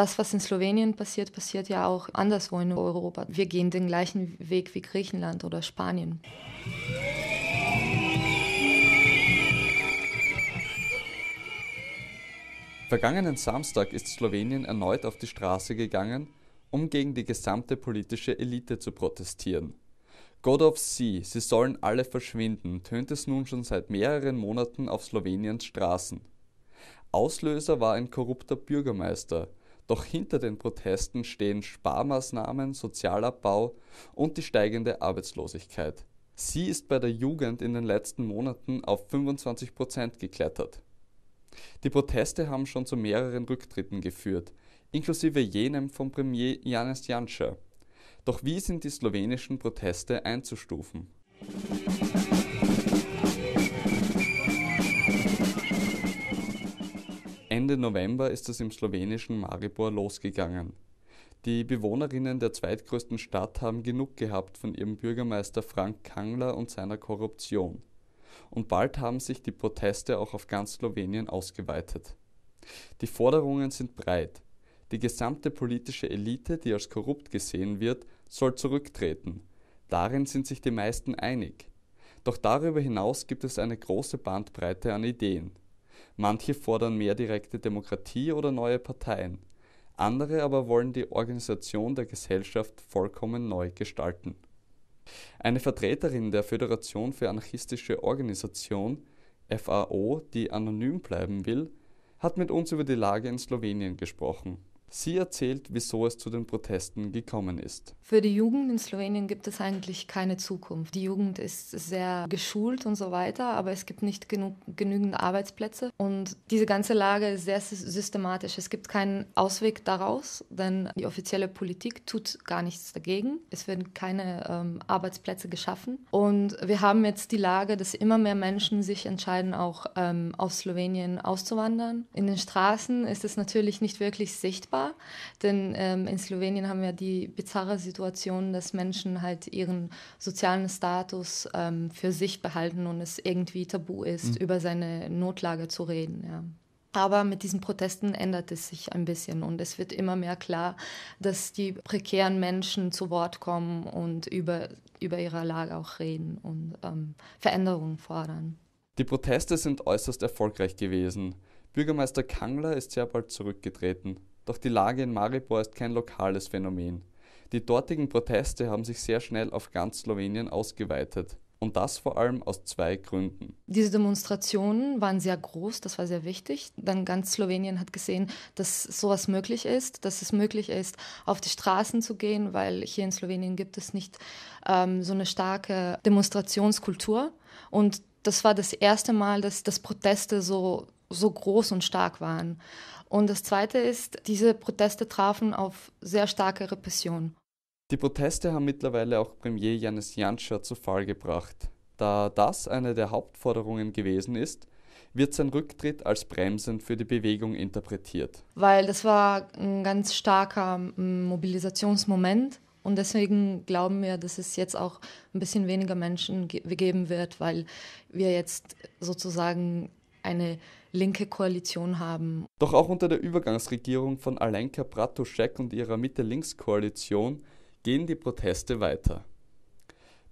das, was in Slowenien passiert, passiert ja auch anderswo in Europa. Wir gehen den gleichen Weg wie Griechenland oder Spanien. Vergangenen Samstag ist Slowenien erneut auf die Straße gegangen, um gegen die gesamte politische Elite zu protestieren. God of Sea, sie sollen alle verschwinden, tönt es nun schon seit mehreren Monaten auf Sloweniens Straßen. Auslöser war ein korrupter Bürgermeister, doch hinter den Protesten stehen Sparmaßnahmen, Sozialabbau und die steigende Arbeitslosigkeit. Sie ist bei der Jugend in den letzten Monaten auf 25 Prozent geklettert. Die Proteste haben schon zu mehreren Rücktritten geführt, inklusive jenem von Premier Janis Janša. Doch wie sind die slowenischen Proteste einzustufen? Ende November ist es im slowenischen Maribor losgegangen. Die Bewohnerinnen der zweitgrößten Stadt haben genug gehabt von ihrem Bürgermeister Frank Kangler und seiner Korruption. Und bald haben sich die Proteste auch auf ganz Slowenien ausgeweitet. Die Forderungen sind breit. Die gesamte politische Elite, die als korrupt gesehen wird, soll zurücktreten. Darin sind sich die meisten einig. Doch darüber hinaus gibt es eine große Bandbreite an Ideen. Manche fordern mehr direkte Demokratie oder neue Parteien, andere aber wollen die Organisation der Gesellschaft vollkommen neu gestalten. Eine Vertreterin der Föderation für anarchistische Organisation FAO, die anonym bleiben will, hat mit uns über die Lage in Slowenien gesprochen Sie erzählt, wieso es zu den Protesten gekommen ist. Für die Jugend in Slowenien gibt es eigentlich keine Zukunft. Die Jugend ist sehr geschult und so weiter, aber es gibt nicht genug, genügend Arbeitsplätze. Und diese ganze Lage ist sehr systematisch. Es gibt keinen Ausweg daraus, denn die offizielle Politik tut gar nichts dagegen. Es werden keine ähm, Arbeitsplätze geschaffen. Und wir haben jetzt die Lage, dass immer mehr Menschen sich entscheiden, auch ähm, aus Slowenien auszuwandern. In den Straßen ist es natürlich nicht wirklich sichtbar war. Denn ähm, in Slowenien haben wir die bizarre Situation, dass Menschen halt ihren sozialen Status ähm, für sich behalten und es irgendwie tabu ist, mhm. über seine Notlage zu reden. Ja. Aber mit diesen Protesten ändert es sich ein bisschen und es wird immer mehr klar, dass die prekären Menschen zu Wort kommen und über, über ihre Lage auch reden und ähm, Veränderungen fordern. Die Proteste sind äußerst erfolgreich gewesen. Bürgermeister Kangler ist sehr bald zurückgetreten. Doch die Lage in Maribor ist kein lokales Phänomen. Die dortigen Proteste haben sich sehr schnell auf ganz Slowenien ausgeweitet. Und das vor allem aus zwei Gründen. Diese Demonstrationen waren sehr groß, das war sehr wichtig. Dann ganz Slowenien hat gesehen, dass sowas möglich ist, dass es möglich ist, auf die Straßen zu gehen, weil hier in Slowenien gibt es nicht ähm, so eine starke Demonstrationskultur. Und das war das erste Mal, dass, dass Proteste so so groß und stark waren. Und das Zweite ist, diese Proteste trafen auf sehr starke Repression. Die Proteste haben mittlerweile auch Premier Janis Janscher zu Fall gebracht. Da das eine der Hauptforderungen gewesen ist, wird sein Rücktritt als bremsend für die Bewegung interpretiert. Weil das war ein ganz starker Mobilisationsmoment und deswegen glauben wir, dass es jetzt auch ein bisschen weniger Menschen ge geben wird, weil wir jetzt sozusagen eine linke Koalition haben. Doch auch unter der Übergangsregierung von Alenka Bratuschek und ihrer Mitte-Links-Koalition gehen die Proteste weiter.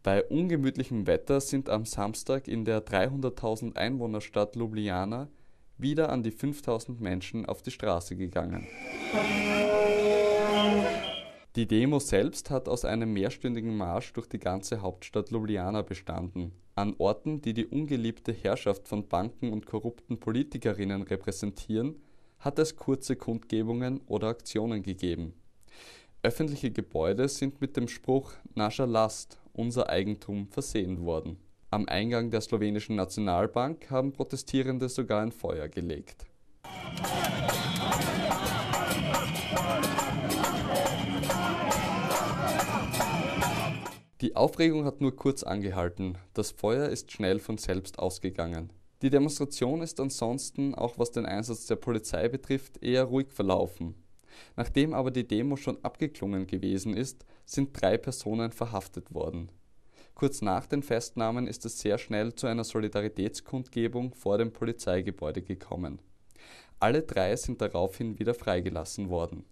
Bei ungemütlichem Wetter sind am Samstag in der 300.000 Einwohnerstadt Ljubljana wieder an die 5000 Menschen auf die Straße gegangen. Die Demo selbst hat aus einem mehrstündigen Marsch durch die ganze Hauptstadt Ljubljana bestanden. An Orten, die die ungeliebte Herrschaft von Banken und korrupten Politikerinnen repräsentieren, hat es kurze Kundgebungen oder Aktionen gegeben. Öffentliche Gebäude sind mit dem Spruch Nascha Last, unser Eigentum, versehen worden. Am Eingang der slowenischen Nationalbank haben Protestierende sogar ein Feuer gelegt Die Aufregung hat nur kurz angehalten, das Feuer ist schnell von selbst ausgegangen. Die Demonstration ist ansonsten, auch was den Einsatz der Polizei betrifft, eher ruhig verlaufen. Nachdem aber die Demo schon abgeklungen gewesen ist, sind drei Personen verhaftet worden. Kurz nach den Festnahmen ist es sehr schnell zu einer Solidaritätskundgebung vor dem Polizeigebäude gekommen. Alle drei sind daraufhin wieder freigelassen worden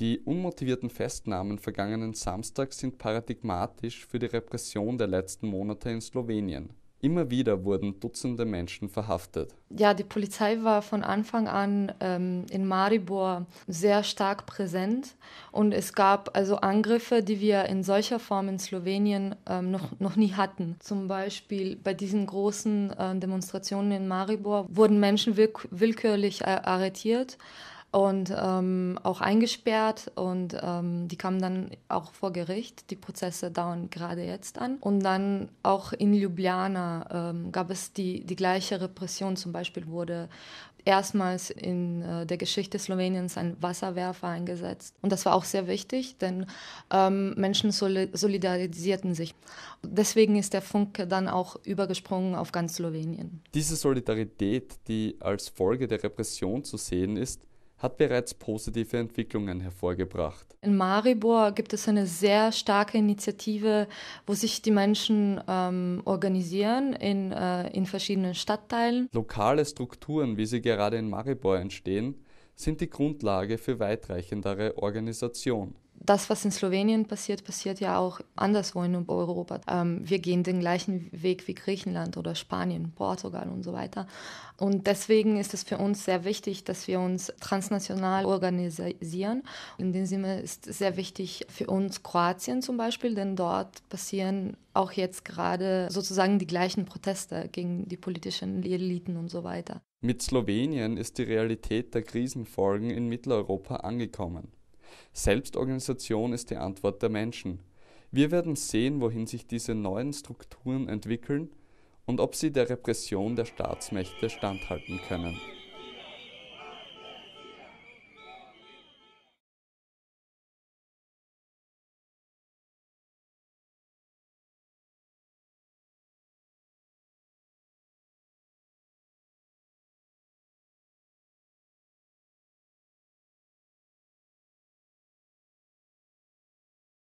die unmotivierten Festnahmen vergangenen Samstags sind paradigmatisch für die Repression der letzten Monate in Slowenien. Immer wieder wurden Dutzende Menschen verhaftet. Ja, die Polizei war von Anfang an ähm, in Maribor sehr stark präsent und es gab also Angriffe, die wir in solcher Form in Slowenien ähm, noch, noch nie hatten. Zum Beispiel bei diesen großen äh, Demonstrationen in Maribor wurden Menschen willk willkürlich arretiert und ähm, auch eingesperrt und ähm, die kamen dann auch vor Gericht. Die Prozesse dauern gerade jetzt an. Und dann auch in Ljubljana ähm, gab es die, die gleiche Repression. Zum Beispiel wurde erstmals in äh, der Geschichte Sloweniens ein Wasserwerfer eingesetzt. Und das war auch sehr wichtig, denn ähm, Menschen soli solidarisierten sich. Deswegen ist der Funke dann auch übergesprungen auf ganz Slowenien. Diese Solidarität, die als Folge der Repression zu sehen ist, hat bereits positive Entwicklungen hervorgebracht. In Maribor gibt es eine sehr starke Initiative, wo sich die Menschen ähm, organisieren in, äh, in verschiedenen Stadtteilen. Lokale Strukturen, wie sie gerade in Maribor entstehen, sind die Grundlage für weitreichendere Organisation das, was in Slowenien passiert, passiert ja auch anderswo in Europa. Ähm, wir gehen den gleichen Weg wie Griechenland oder Spanien, Portugal und so weiter. Und deswegen ist es für uns sehr wichtig, dass wir uns transnational organisieren. In dem Sinne ist es sehr wichtig für uns Kroatien zum Beispiel, denn dort passieren auch jetzt gerade sozusagen die gleichen Proteste gegen die politischen Eliten und so weiter. Mit Slowenien ist die Realität der Krisenfolgen in Mitteleuropa angekommen. Selbstorganisation ist die Antwort der Menschen. Wir werden sehen, wohin sich diese neuen Strukturen entwickeln und ob sie der Repression der Staatsmächte standhalten können.